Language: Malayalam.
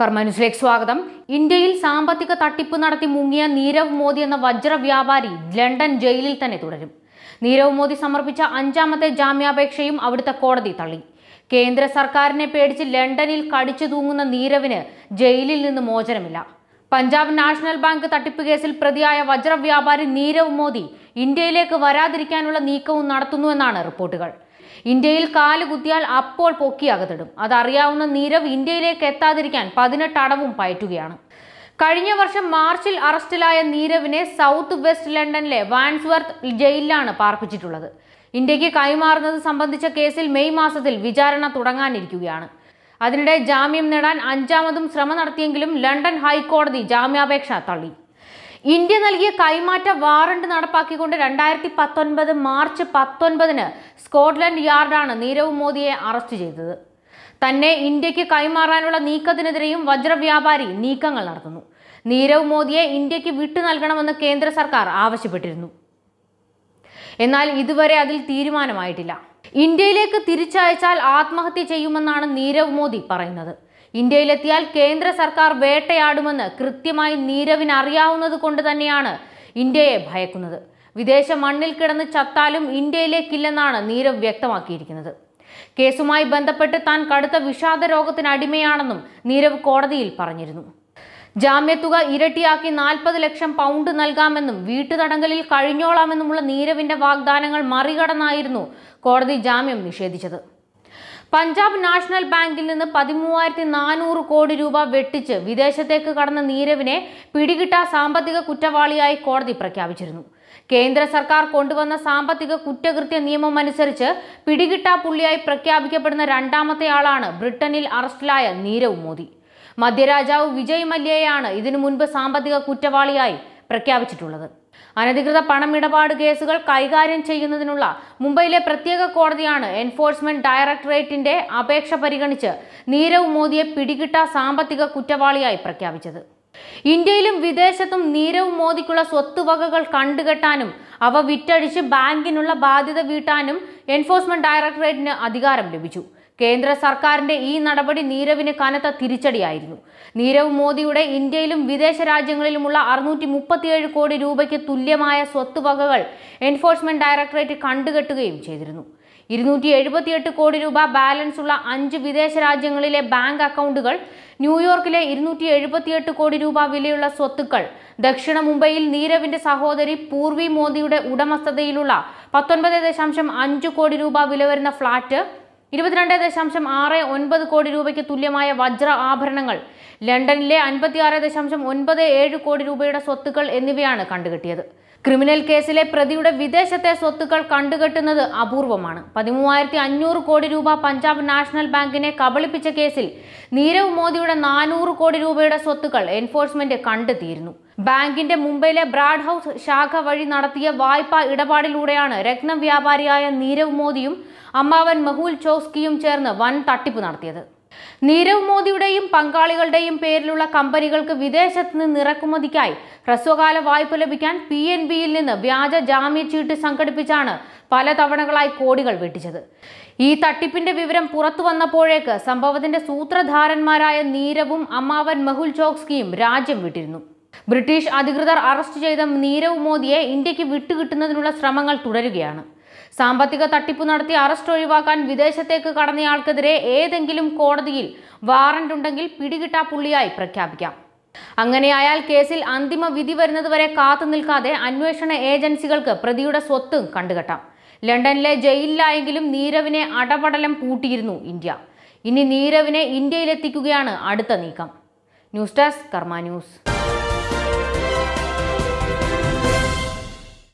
കർമ്മനുസിലേക്ക് സ്വാഗതം ഇന്ത്യയിൽ സാമ്പത്തിക തട്ടിപ്പ് നടത്തി മുങ്ങിയ നീരവ് മോദി എന്ന വജ്ര വ്യാപാരി ലണ്ടൻ ജയിലിൽ തന്നെ തുടരും നീരവ് മോദി സമർപ്പിച്ച അഞ്ചാമത്തെ ജാമ്യാപേക്ഷയും അവിടുത്തെ കോടതി തള്ളി കേന്ദ്ര സർക്കാരിനെ പേടിച്ച് ലണ്ടനിൽ കടിച്ചു തൂങ്ങുന്ന നീരവിന് ജയിലിൽ നിന്ന് മോചനമില്ല പഞ്ചാബ് നാഷണൽ ബാങ്ക് തട്ടിപ്പ് കേസിൽ പ്രതിയായ വജ്ര വ്യാപാരി നീരവ് മോദി ഇന്ത്യയിലേക്ക് വരാതിരിക്കാനുള്ള നീക്കവും നടത്തുന്നുവെന്നാണ് റിപ്പോർട്ടുകൾ ഇന്ത്യയിൽ കാല് കുത്തിയാൽ അപ്പോൾ അകത്തിടും അതറിയാവുന്ന നീരവ് ഇന്ത്യയിലേക്ക് എത്താതിരിക്കാൻ പതിനെട്ട് അടവും പയറ്റുകയാണ് കഴിഞ്ഞ വർഷം മാർച്ചിൽ അറസ്റ്റിലായ നീരവിനെ സൗത്ത് വെസ്റ്റ് ലണ്ടനിലെ വാൻസ്വർത്ത് ജയിലിലാണ് പാർപ്പിച്ചിട്ടുള്ളത് ഇന്ത്യക്ക് കൈമാറുന്നത് സംബന്ധിച്ച കേസിൽ മെയ് മാസത്തിൽ വിചാരണ തുടങ്ങാനിരിക്കുകയാണ് അതിനിടെ ജാമ്യം നേടാൻ അഞ്ചാമതും ശ്രമം നടത്തിയെങ്കിലും ലണ്ടൻ ഹൈക്കോടതി ജാമ്യാപേക്ഷ തള്ളി ഇന്ത്യ നൽകിയ കൈമാറ്റ വാറണ്ട് നടപ്പാക്കിക്കൊണ്ട് രണ്ടായിരത്തി പത്തൊൻപത് മാർച്ച് പത്തൊൻപതിന് സ്കോട്ട്ലൻഡ് യാർഡാണ് നീരവ് മോദിയെ അറസ്റ്റ് ചെയ്തത് തന്നെ ഇന്ത്യക്ക് കൈമാറാനുള്ള നീക്കത്തിനെതിരെയും വജ്രവ്യാപാരി നീക്കങ്ങൾ നടത്തുന്നു നീരവ് മോദിയെ ഇന്ത്യക്ക് വിട്ടു നൽകണമെന്ന് കേന്ദ്ര സർക്കാർ ആവശ്യപ്പെട്ടിരുന്നു എന്നാൽ ഇതുവരെ അതിൽ തീരുമാനമായിട്ടില്ല ഇന്ത്യയിലേക്ക് തിരിച്ചയച്ചാൽ ആത്മഹത്യ ചെയ്യുമെന്നാണ് നീരവ് മോദി പറയുന്നത് ഇന്ത്യയിലെത്തിയാൽ കേന്ദ്ര സർക്കാർ വേട്ടയാടുമെന്ന് കൃത്യമായി നീരവിന് അറിയാവുന്നത് കൊണ്ട് തന്നെയാണ് ഇന്ത്യയെ ഭയക്കുന്നത് വിദേശ മണ്ണിൽ കിടന്ന് ചത്താലും ഇന്ത്യയിലേക്കില്ലെന്നാണ് നീരവ് വ്യക്തമാക്കിയിരിക്കുന്നത് കേസുമായി ബന്ധപ്പെട്ട് താൻ കടുത്ത വിഷാദ രോഗത്തിന് അടിമയാണെന്നും നീരവ് കോടതിയിൽ പറഞ്ഞിരുന്നു ജാമ്യത്തുക ഇരട്ടിയാക്കി നാൽപ്പത് ലക്ഷം പൗണ്ട് നൽകാമെന്നും വീട്ടുതടങ്കലിൽ കഴിഞ്ഞോളാമെന്നുമുള്ള നീരവിന്റെ വാഗ്ദാനങ്ങൾ മറികടന്നായിരുന്നു കോടതി ജാമ്യം നിഷേധിച്ചത് പഞ്ചാബ് നാഷണൽ ബാങ്കിൽ നിന്ന് പതിമൂവായിരത്തി നാനൂറ് കോടി രൂപ വെട്ടിച്ച് വിദേശത്തേക്ക് കടന്ന നീരവിനെ പിടികിട്ട സാമ്പത്തിക കുറ്റവാളിയായി കോടതി പ്രഖ്യാപിച്ചിരുന്നു കേന്ദ്ര സർക്കാർ കൊണ്ടുവന്ന സാമ്പത്തിക കുറ്റകൃത്യ നിയമം അനുസരിച്ച് പിടികിട്ട പുള്ളിയായി പ്രഖ്യാപിക്കപ്പെടുന്ന രണ്ടാമത്തെ ആളാണ് ബ്രിട്ടനിൽ അറസ്റ്റിലായ നീരവ് മോദി മധ്യരാജാവ് വിജയ് മല്യയാണ് ഇതിനു മുൻപ് സാമ്പത്തിക കുറ്റവാളിയായി പ്രഖ്യാപിച്ചിട്ടുള്ളത് അനധികൃത പണമിടപാട് കേസുകൾ കൈകാര്യം ചെയ്യുന്നതിനുള്ള മുംബൈയിലെ പ്രത്യേക കോടതിയാണ് എൻഫോഴ്സ്മെന്റ് ഡയറക്ടറേറ്റിന്റെ അപേക്ഷ പരിഗണിച്ച് നീരവ് മോദിയെ പിടികിട്ട സാമ്പത്തിക കുറ്റവാളിയായി പ്രഖ്യാപിച്ചത് ഇന്ത്യയിലും വിദേശത്തും നീരവ് മോദിക്കുള്ള സ്വത്തുവകകൾ കണ്ടുകെട്ടാനും അവ വിറ്റഴിച്ച് ബാങ്കിനുള്ള ബാധ്യത വീട്ടാനും എൻഫോഴ്സ്മെന്റ് ഡയറക്ടറേറ്റിന് അധികാരം ലഭിച്ചു കേന്ദ്ര സർക്കാരിന്റെ ഈ നടപടി നീരവിന് കനത്ത തിരിച്ചടിയായിരുന്നു നീരവ് മോദിയുടെ ഇന്ത്യയിലും വിദേശ രാജ്യങ്ങളിലുമുള്ള അറുന്നൂറ്റി മുപ്പത്തിയേഴ് കോടി രൂപയ്ക്ക് തുല്യമായ സ്വത്തുവകകൾ എൻഫോഴ്സ്മെന്റ് ഡയറക്ടറേറ്റ് കണ്ടുകെട്ടുകയും ചെയ്തിരുന്നു ഇരുന്നൂറ്റി എഴുപത്തിയെട്ട് കോടി രൂപ ബാലൻസ് ഉള്ള അഞ്ച് വിദേശ രാജ്യങ്ങളിലെ ബാങ്ക് അക്കൗണ്ടുകൾ ന്യൂയോർക്കിലെ ഇരുന്നൂറ്റി എഴുപത്തിയെട്ട് കോടി രൂപ വിലയുള്ള സ്വത്തുക്കൾ ദക്ഷിണ മുംബൈയിൽ നീരവിന്റെ സഹോദരി പൂർവി മോദിയുടെ ഉടമസ്ഥതയിലുള്ള പത്തൊൻപത് ദശാംശം അഞ്ച് കോടി രൂപ വില വരുന്ന ഫ്ളാറ്റ് ഇരുപത്തിരണ്ട് ദശാംശം ആറ് ഒൻപത് കോടി രൂപയ്ക്ക് തുല്യമായ വജ്ര ആഭരണങ്ങൾ ലണ്ടനിലെ അൻപത്തിയാറ് ദശാംശം ഒൻപത് ഏഴ് കോടി രൂപയുടെ സ്വത്തുക്കൾ എന്നിവയാണ് കണ്ടുകെട്ടിയത് ക്രിമിനൽ കേസിലെ പ്രതിയുടെ വിദേശത്തെ സ്വത്തുക്കൾ കണ്ടുകെട്ടുന്നത് അപൂർവമാണ് പതിമൂവായിരത്തി അഞ്ഞൂറ് കോടി രൂപ പഞ്ചാബ് നാഷണൽ ബാങ്കിനെ കബളിപ്പിച്ച കേസിൽ നീരവ് മോദിയുടെ നാനൂറ് കോടി രൂപയുടെ സ്വത്തുക്കൾ എൻഫോഴ്സ്മെന്റ് കണ്ടെത്തിയിരുന്നു ബാങ്കിന്റെ മുംബൈയിലെ ബ്രാഡ് ഹൗസ് ശാഖ വഴി നടത്തിയ വായ്പാ ഇടപാടിലൂടെയാണ് രത്നം വ്യാപാരിയായ നീരവ് മോദിയും അമ്മാവൻ മെഹുൽ ചോസ്കിയും ചേർന്ന് വൻ തട്ടിപ്പ് നടത്തിയത് നീരവ് മോദിയുടെയും പങ്കാളികളുടെയും പേരിലുള്ള കമ്പനികൾക്ക് വിദേശത്ത് നിന്ന് ഇറക്കുമതിക്കായി ഹ്രസ്വകാല വായ്പ ലഭിക്കാൻ പി എൻ ബിയിൽ നിന്ന് വ്യാജ ജാമ്യ ചീട്ട് സംഘടിപ്പിച്ചാണ് പല തവണകളായി കോടികൾ വെട്ടിച്ചത് ഈ തട്ടിപ്പിന്റെ വിവരം പുറത്തു വന്നപ്പോഴേക്ക് സംഭവത്തിന്റെ സൂത്രധാരന്മാരായ നീരവും അമ്മാവൻ മെഹുൽ ചോക്സ്കിയും രാജ്യം വിട്ടിരുന്നു ബ്രിട്ടീഷ് അധികൃതർ അറസ്റ്റ് ചെയ്ത നീരവ് മോദിയെ ഇന്ത്യക്ക് വിട്ടുകിട്ടുന്നതിനുള്ള ശ്രമങ്ങൾ തുടരുകയാണ് സാമ്പത്തിക തട്ടിപ്പ് നടത്തി അറസ്റ്റ് ഒഴിവാക്കാൻ വിദേശത്തേക്ക് കടന്നയാൾക്കെതിരെ ഏതെങ്കിലും കോടതിയിൽ വാറന്റ് ഉണ്ടെങ്കിൽ പിടികിട്ടാ പുള്ളിയായി പ്രഖ്യാപിക്കാം അങ്ങനെയായാൽ കേസിൽ അന്തിമ വിധി വരുന്നതുവരെ കാത്തു നിൽക്കാതെ അന്വേഷണ ഏജൻസികൾക്ക് പ്രതിയുടെ സ്വത്ത് കണ്ടുകെട്ടാം ലണ്ടനിലെ ജയിലിലായെങ്കിലും നീരവിനെ അടപടലം പൂട്ടിയിരുന്നു ഇന്ത്യ ഇനി നീരവിനെ ഇന്ത്യയിലെത്തിക്കുകയാണ് അടുത്ത നീക്കം ന്യൂസ് ഡെസ്ക് കർമ്മ ന്യൂസ്